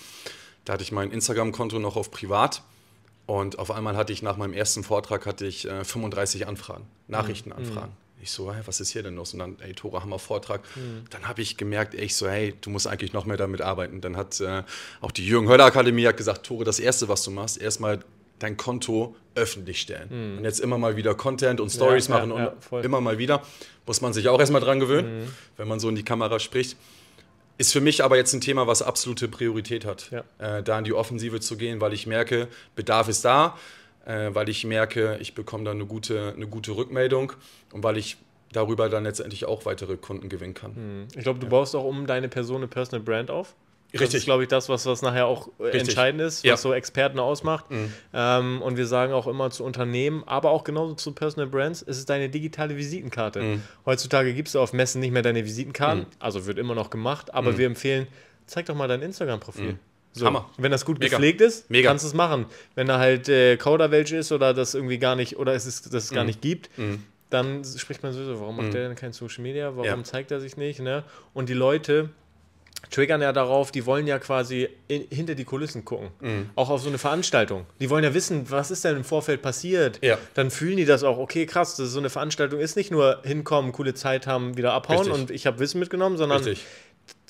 Da hatte ich mein Instagram-Konto noch auf privat. Und auf einmal hatte ich nach meinem ersten Vortrag hatte ich 35 äh, Anfragen, Nachrichtenanfragen. Mhm. mhm. Ich so, hey, was ist hier denn los? Und dann, ey, Tore, Hammer Vortrag. Mhm. Dann habe ich gemerkt, ey, ich so, hey, du musst eigentlich noch mehr damit arbeiten. Dann hat äh, auch die Jürgen Höller Akademie hat gesagt, Tore, das Erste, was du machst, erstmal dein Konto öffentlich stellen. Mhm. Und jetzt immer mal wieder Content und Stories ja, machen ja, und ja, immer mal wieder. Muss man sich auch erstmal dran gewöhnen, mhm. wenn man so in die Kamera spricht. Ist für mich aber jetzt ein Thema, was absolute Priorität hat, äh, da in die Offensive zu gehen, weil ich merke, Bedarf ist da, äh, weil ich merke, ich bekomme da eine gute, eine gute Rückmeldung und weil ich darüber dann letztendlich auch weitere Kunden gewinnen kann. Hm. Ich glaube, du baust auch um deine Person eine Personal Brand auf. Richtig. Das ist, glaube ich, das, was, was nachher auch äh, Richtig. entscheidend ist, was ja. so Experten ausmacht. Mhm. Ähm, und wir sagen auch immer zu Unternehmen, aber auch genauso zu Personal Brands, es ist deine digitale Visitenkarte. Mhm. Heutzutage gibst du auf Messen nicht mehr deine Visitenkarten, mhm. also wird immer noch gemacht, aber mhm. wir empfehlen, zeig doch mal dein Instagram-Profil. Mhm. So, Hammer. Wenn das gut Mega. gepflegt ist, Mega. kannst du es machen. Wenn da halt äh, Kauderwelsch ist oder das irgendwie gar nicht, oder es ist, dass es gar mhm. nicht gibt, dann spricht man sowieso, warum macht der denn kein Social Media? Warum ja. zeigt er sich nicht? Ne? Und die Leute triggern ja darauf, die wollen ja quasi in, hinter die Kulissen gucken. Mhm. Auch auf so eine Veranstaltung. Die wollen ja wissen, was ist denn im Vorfeld passiert. Ja. Dann fühlen die das auch, okay, krass, das so eine Veranstaltung ist nicht nur hinkommen, coole Zeit haben, wieder abhauen Richtig. und ich habe Wissen mitgenommen, sondern Richtig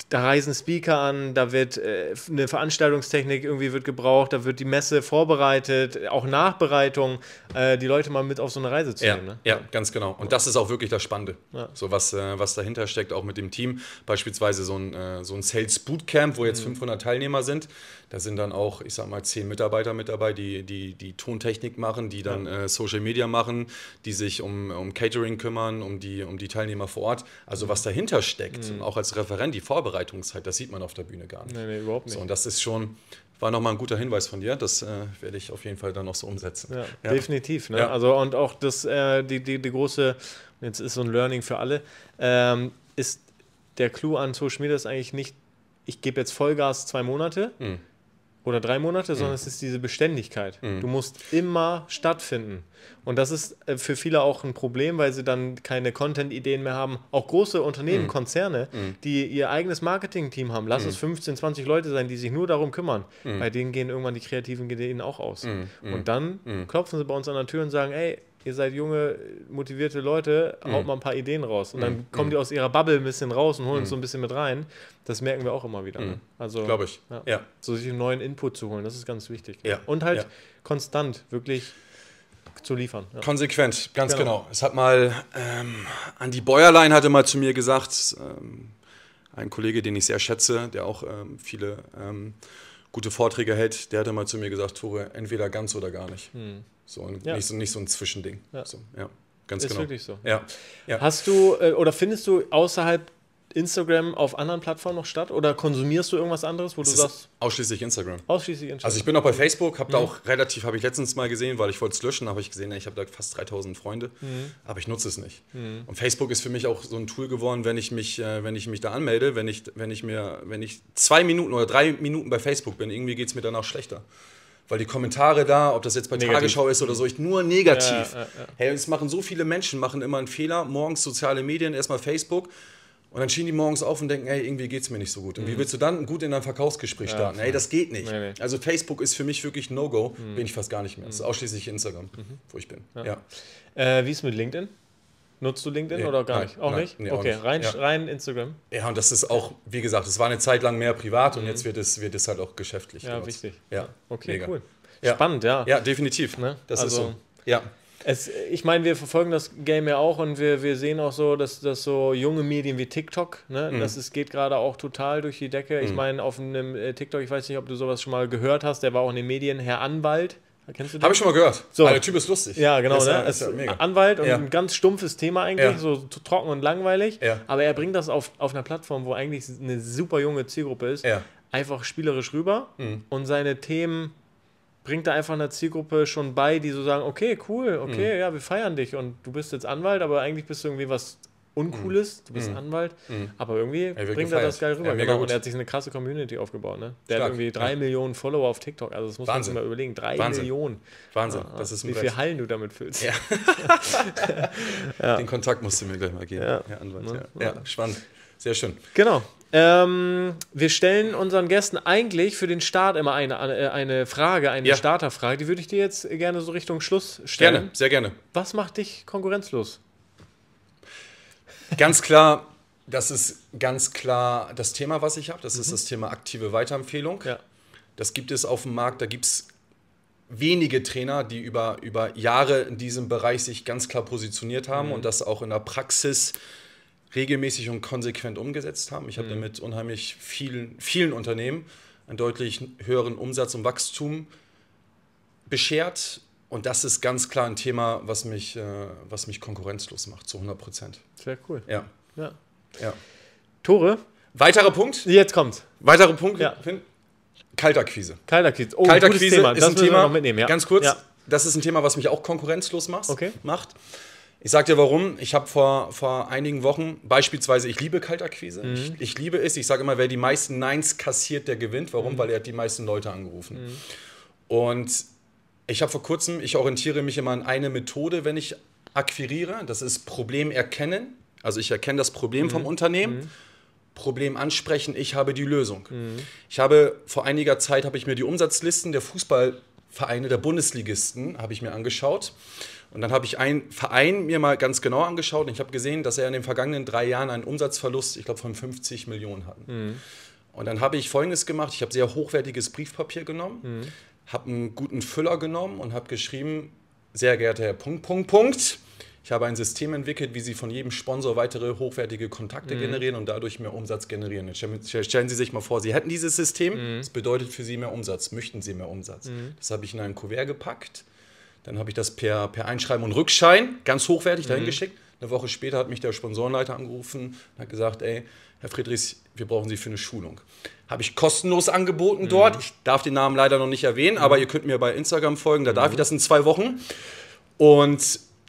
da reisen Speaker an, da wird äh, eine Veranstaltungstechnik irgendwie wird gebraucht, da wird die Messe vorbereitet, auch Nachbereitung, äh, die Leute mal mit auf so eine Reise zu ja, nehmen. Ne? Ja, ganz genau. Und das ist auch wirklich das Spannende, ja. so was, äh, was dahinter steckt, auch mit dem Team. Beispielsweise so ein, äh, so ein Sales Bootcamp, wo jetzt mhm. 500 Teilnehmer sind. Da sind dann auch, ich sag mal, zehn Mitarbeiter mit dabei, die die, die Tontechnik machen, die dann ja. Äh, Social Media machen, die sich um, um Catering kümmern, um die, um die Teilnehmer vor Ort. Also was dahinter steckt, mhm. auch als Referent, die Vorbereitung Vorbereitungszeit, das sieht man auf der Bühne gar nicht. Nein, nee, überhaupt nicht. So, und das ist schon, war nochmal ein guter Hinweis von dir. Das äh, werde ich auf jeden Fall dann noch so umsetzen. Ja, ja. Definitiv. Ne? Ja. Also und auch das, äh, die, die, die große, jetzt ist so ein Learning für alle, ähm, ist der Clou an Social Media ist eigentlich nicht, ich gebe jetzt Vollgas zwei Monate. Mhm oder drei Monate, sondern mhm. es ist diese Beständigkeit. Mhm. Du musst immer stattfinden. Und das ist äh, für viele auch ein Problem, weil sie dann keine Content-Ideen mehr haben. Auch große Unternehmen, mhm. Konzerne, mhm. die ihr eigenes Marketing-Team haben. Lass mhm. es 15, 20 Leute sein, die sich nur darum kümmern. Bei denen gehen irgendwann die kreativen Ideen auch aus. Und dann klopfen sie bei uns an der Tür und sagen, ey, ihr seid junge, motivierte Leute, mhm. haut mal ein paar Ideen raus. Und dann mm. kommen die mhm. aus ihrer Bubble ein bisschen raus und holen mm. uns mhm. so ein bisschen mit rein. Das merken wir auch immer wieder. Ne? Also, Glaube ich. Ja, ja. So sich einen neuen Input zu holen, das ist ganz wichtig. Ja. Und halt ja. konstant, wirklich zu liefern. Ja. Konsequent, ganz genau. genau. Es hat mal, ähm, Andy Bäuerlein hatte mal zu mir gesagt, ähm, ein Kollege, den ich sehr schätze, der auch ähm, viele ähm, gute Vorträge hält, der hatte mal zu mir gesagt, Tore, entweder ganz oder gar nicht. Hm. So und ja. nicht, so, nicht so ein Zwischending. Ja. So, ja. Ganz ist genau. wirklich so. Ja. ja. Hast du äh, oder findest du außerhalb Instagram auf anderen Plattformen noch statt oder konsumierst du irgendwas anderes, wo es du sagst? Ausschließlich Instagram. Ausschließlich Instagram. Also ich bin auch bei mhm. Facebook, habe mhm. da auch relativ, habe ich letztens mal gesehen, weil ich wollte es löschen, habe ich gesehen, ich habe da fast 3000 Freunde, mhm. aber ich nutze es nicht. Mhm. Und Facebook ist für mich auch so ein Tool geworden, wenn ich mich, äh, wenn ich mich da anmelde, wenn ich, wenn ich mir, wenn ich zwei Minuten oder drei Minuten bei Facebook bin, irgendwie geht es mir danach schlechter weil die Kommentare da, ob das jetzt bei negativ. Tagesschau ist oder so, ich nur negativ. Ja, ja, ja. Hey, es machen so viele Menschen, machen immer einen Fehler. Morgens soziale Medien, erstmal Facebook. Und dann stehen die morgens auf und denken, hey, irgendwie geht es mir nicht so gut. Und mhm. wie willst du dann gut in ein Verkaufsgespräch starten? Hey, das geht nicht. Nee, nee. Also Facebook ist für mich wirklich No-Go, mhm. bin ich fast gar nicht mehr. Es mhm. ist ausschließlich Instagram, mhm. wo ich bin. Äh, wie ist mit LinkedIn? Nutzt du LinkedIn nee, oder gar nein, nicht? Auch nein, nicht? Nee, okay, auch nicht. Rein, ja. rein Instagram. Ja, und das ist auch, wie gesagt, es war eine Zeit lang mehr privat mhm. und jetzt wird es, wird es halt auch geschäftlich. Ja, genutzt. wichtig. Ja, okay, Mega. cool. Ja. Spannend, ja. Ja, definitiv. Ne? Das also, ist so. Ja. Es, ich meine, wir verfolgen das Game ja auch und wir, wir sehen auch so, dass, dass so junge Medien wie TikTok, ne, mhm. das ist, geht gerade auch total durch die Decke. Mhm. Ich meine, auf einem äh, TikTok, ich weiß nicht, ob du sowas schon mal gehört hast, der war auch in den Medien, Herr Anwalt. Kennst du den? Hab ich schon mal gehört. So. Ah, der Typ ist lustig. Ja, genau. Ist, ne? ist, ist ja Anwalt und ja. ein ganz stumpfes Thema eigentlich, ja. so trocken und langweilig. Aber er bringt das auf, auf einer Plattform, wo eigentlich eine super junge Zielgruppe ist, einfach spielerisch rüber mhm. und seine Themen bringt er einfach einer Zielgruppe schon bei, die so sagen, okay, cool, okay, mhm. ja, wir feiern dich und du bist jetzt Anwalt, aber eigentlich bist du irgendwie was uncool ist, du bist ein mhm. Anwalt, mm. aber irgendwie bringt er das geil rüber. Ja, genau. Und er hat sich eine krasse Community aufgebaut. Ne? Der Stark. hat irgendwie drei ja. Millionen Follower auf TikTok. Also das muss Wahnsinn. man sich mal überlegen. Drei Wahnsinn. Millionen. Wahnsinn. Ah, das ist wie viel Hallen du damit füllst. Ja. ja. Den Kontakt musst du mir gleich mal geben, ja. Herr Anwalt. Ne? Ja. spannend. Sehr schön. Genau. Ähm, wir stellen unseren Gästen eigentlich für den Start immer eine, äh, eine Frage, eine Starterfrage. Die würde ich dir jetzt gerne so Richtung Schluss stellen. Gerne, sehr gerne. Was macht dich konkurrenzlos? Ganz klar, das ist ganz klar das Thema, was ich habe. Das mhm. ist das Thema aktive Weiterempfehlung. Ja. Das gibt es auf dem Markt. Da gibt es wenige Trainer, die über, über Jahre in diesem Bereich sich ganz klar positioniert haben mhm. und das auch in der Praxis regelmäßig und konsequent umgesetzt haben. Ich habe mhm. damit unheimlich vielen, vielen Unternehmen einen deutlich höheren Umsatz und Wachstum beschert und das ist ganz klar ein Thema, was mich, äh, was mich konkurrenzlos macht, zu 100 Prozent. Sehr cool. Ja. ja. ja. Tore? Weiterer Punkt? Jetzt kommt. Weiterer Punkt? Ja. Kaltakquise. Kaltakquise. Oh, Kaltakquise Thema. ist das ein Thema. Noch mitnehmen, ja. Ganz kurz. Ja. Das ist ein Thema, was mich auch konkurrenzlos macht. Okay. macht. Ich sag dir warum. Ich habe vor, vor einigen Wochen beispielsweise, ich liebe Kaltakquise. Mhm. Ich, ich, liebe es. Ich sage immer, wer die meisten Neins kassiert, der gewinnt. Warum? Mhm. Weil er hat die meisten Leute angerufen. Mhm. Und ich habe vor kurzem, ich orientiere mich immer an eine Methode, wenn ich akquiriere. Das ist Problem erkennen. Also ich erkenne das Problem mhm. vom Unternehmen. Mhm. Problem ansprechen, ich habe die Lösung. Mhm. Ich habe vor einiger Zeit habe ich mir die Umsatzlisten der Fußballvereine der Bundesligisten habe ich mir angeschaut und dann habe ich einen Verein mir mal ganz genau angeschaut und ich habe gesehen, dass er in den vergangenen drei Jahren einen Umsatzverlust, ich glaube von 50 Millionen hatten. Mhm. Und dann habe ich Folgendes gemacht: Ich habe sehr hochwertiges Briefpapier genommen, mhm habe einen guten Füller genommen und habe geschrieben, sehr geehrter Herr Punkt, Punkt, Punkt. Ich habe ein System entwickelt, wie Sie von jedem Sponsor weitere hochwertige Kontakte mhm. generieren und dadurch mehr Umsatz generieren. stellen Sie sich mal vor, Sie hätten dieses System. Mhm. Das bedeutet für Sie mehr Umsatz. Möchten Sie mehr Umsatz? Mhm. Das habe ich in ein Kuvert gepackt. Dann habe ich das per, per Einschreiben und Rückschein ganz hochwertig dahin mhm. geschickt. Eine Woche später hat mich der Sponsorenleiter angerufen und hat gesagt, ey, Herr Friedrichs, wir brauchen Sie für eine Schulung. Habe ich kostenlos angeboten mhm. dort. Ich darf den Namen leider noch nicht erwähnen, mhm. aber ihr könnt mir bei Instagram folgen, da mhm. darf ich mhm. das in zwei Wochen. Und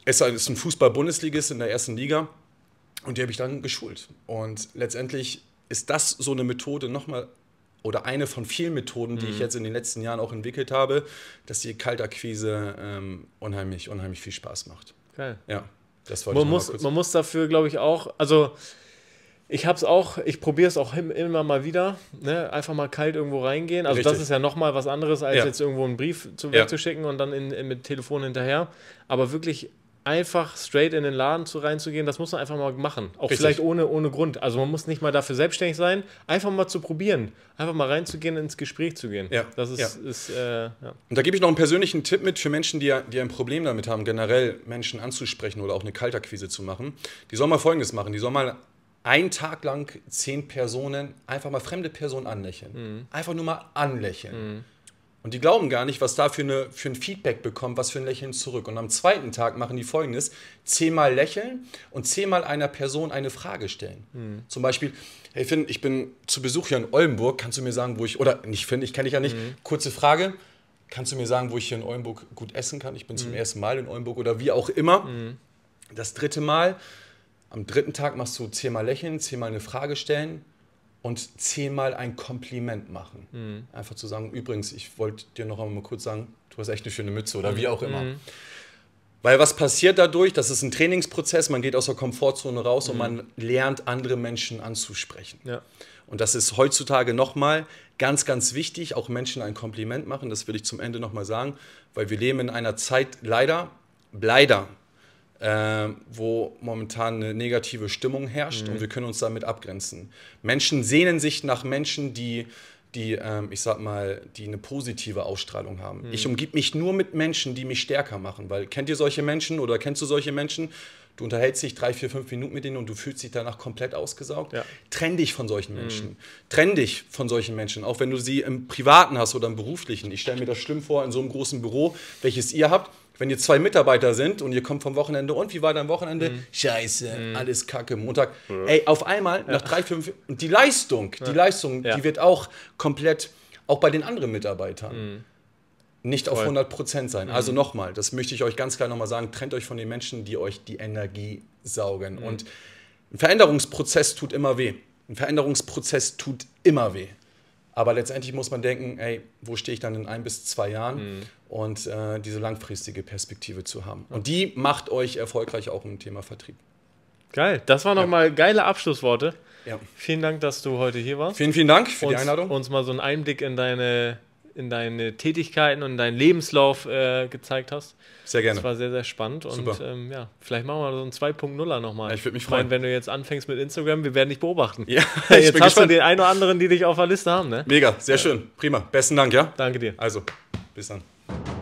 es ist ein Fußball-Bundesligist in der ersten Liga und die habe ich dann geschult. Und letztendlich ist das so eine Methode nochmal oder eine von vielen Methoden, die ich mhm. jetzt in den letzten Jahren auch entwickelt habe, dass die Kaltakquise ähm, unheimlich, unheimlich viel Spaß macht. Geil. Ja, das wollte man ich muss, Man muss dafür, glaube ich, auch, also ich hab's auch, ich probiere es auch immer mal wieder, ne? einfach mal kalt irgendwo reingehen. Also Richtig. das ist ja nochmal was anderes, als ja. jetzt irgendwo einen Brief zu, ja. wegzuschicken und dann in, in, mit Telefon hinterher. Aber wirklich einfach straight in den Laden zu, reinzugehen, das muss man einfach mal machen. Auch Richtig. vielleicht ohne, ohne Grund. Also man muss nicht mal dafür selbstständig sein, einfach mal zu probieren. Einfach mal reinzugehen, ins Gespräch zu gehen. Ja. Das ist, ja. ist äh, ja. Und da gebe ich noch einen persönlichen Tipp mit für Menschen, die, die ein Problem damit haben, generell Menschen anzusprechen oder auch eine Kaltakquise zu machen. Die sollen mal Folgendes machen. Die sollen mal einen Tag lang zehn Personen einfach mal fremde Personen anlächeln. Mhm. Einfach nur mal anlächeln. Mhm. Und die glauben gar nicht, was da für, eine, für ein Feedback bekommt, was für ein Lächeln zurück. Und am zweiten Tag machen die folgendes: zehnmal lächeln und zehnmal einer Person eine Frage stellen. Mhm. Zum Beispiel, hey Finn, ich bin zu Besuch hier in Oldenburg, kannst du mir sagen, wo ich, oder nicht Finn, ich kenne dich ja nicht, mhm. kurze Frage, kannst du mir sagen, wo ich hier in Oldenburg gut essen kann? Ich bin zum mhm. ersten Mal in Oldenburg oder wie auch immer. Mhm. Das dritte Mal, am dritten Tag machst du zehnmal lächeln, zehnmal eine Frage stellen und zehnmal ein Kompliment machen. Mhm. Einfach zu sagen, übrigens, ich wollte dir noch einmal kurz sagen, du hast echt eine schöne Mütze oder wie mhm. auch immer. Mhm. Weil was passiert dadurch? Das ist ein Trainingsprozess, man geht aus der Komfortzone raus mhm. und man lernt, andere Menschen anzusprechen. Ja. Und das ist heutzutage nochmal ganz, ganz wichtig, auch Menschen ein Kompliment machen, das will ich zum Ende nochmal sagen, weil wir leben in einer Zeit leider, leider, äh, wo momentan eine negative Stimmung herrscht mhm. und wir können uns damit abgrenzen. Menschen sehnen sich nach Menschen, die die, ähm, ich sag mal, die eine positive Ausstrahlung haben. Mhm. Ich umgib mich nur mit Menschen, die mich stärker machen, weil kennt ihr solche Menschen oder kennst du solche Menschen? Du unterhältst dich drei, vier, fünf Minuten mit denen und du fühlst dich danach komplett ausgesaugt. Ja. Trenn dich von solchen mhm. Menschen. Mhm. Trenn dich von solchen Menschen, auch wenn du sie im Privaten hast oder im Beruflichen. Ich stelle mir das schlimm vor, in so einem großen Büro, welches ihr habt, wenn ihr zwei Mitarbeiter sind und ihr kommt vom Wochenende und wie war dein Wochenende? Mhm. Scheiße, mhm. alles Kacke. Montag. Ja. Ey, auf einmal nach drei, fünf und die Leistung, die Leistung, die wird auch komplett, auch bei den anderen Mitarbeitern. Mhm nicht Voll. auf 100 Prozent sein. Mhm. Also nochmal, das möchte ich euch ganz klar nochmal sagen, trennt euch von den Menschen, die euch die Energie saugen. Mhm. Und ein Veränderungsprozess tut immer weh. Ein Veränderungsprozess tut immer weh. Aber letztendlich muss man denken, ey, wo stehe ich dann in ein bis zwei Jahren? Mhm. Und äh, diese langfristige Perspektive zu haben. Und die macht euch erfolgreich auch im Thema Vertrieb. Geil, das waren nochmal ja. geile Abschlussworte. Ja. Vielen Dank, dass du heute hier warst. Vielen, vielen Dank für und die Einladung. Uns mal so einen Einblick in deine in deine Tätigkeiten und deinen Lebenslauf äh, gezeigt hast. Sehr gerne. Das war sehr, sehr spannend. Super. Und ähm, ja, vielleicht machen wir so einen 2.0er nochmal. Ja, ich würde mich freuen. Meine, wenn du jetzt anfängst mit Instagram, wir werden dich beobachten. Ja, jetzt hast gespannt. du den einen oder anderen, die dich auf der Liste haben. Ne? Mega, sehr ja. schön. Prima. Besten Dank, ja? Danke dir. Also, bis dann.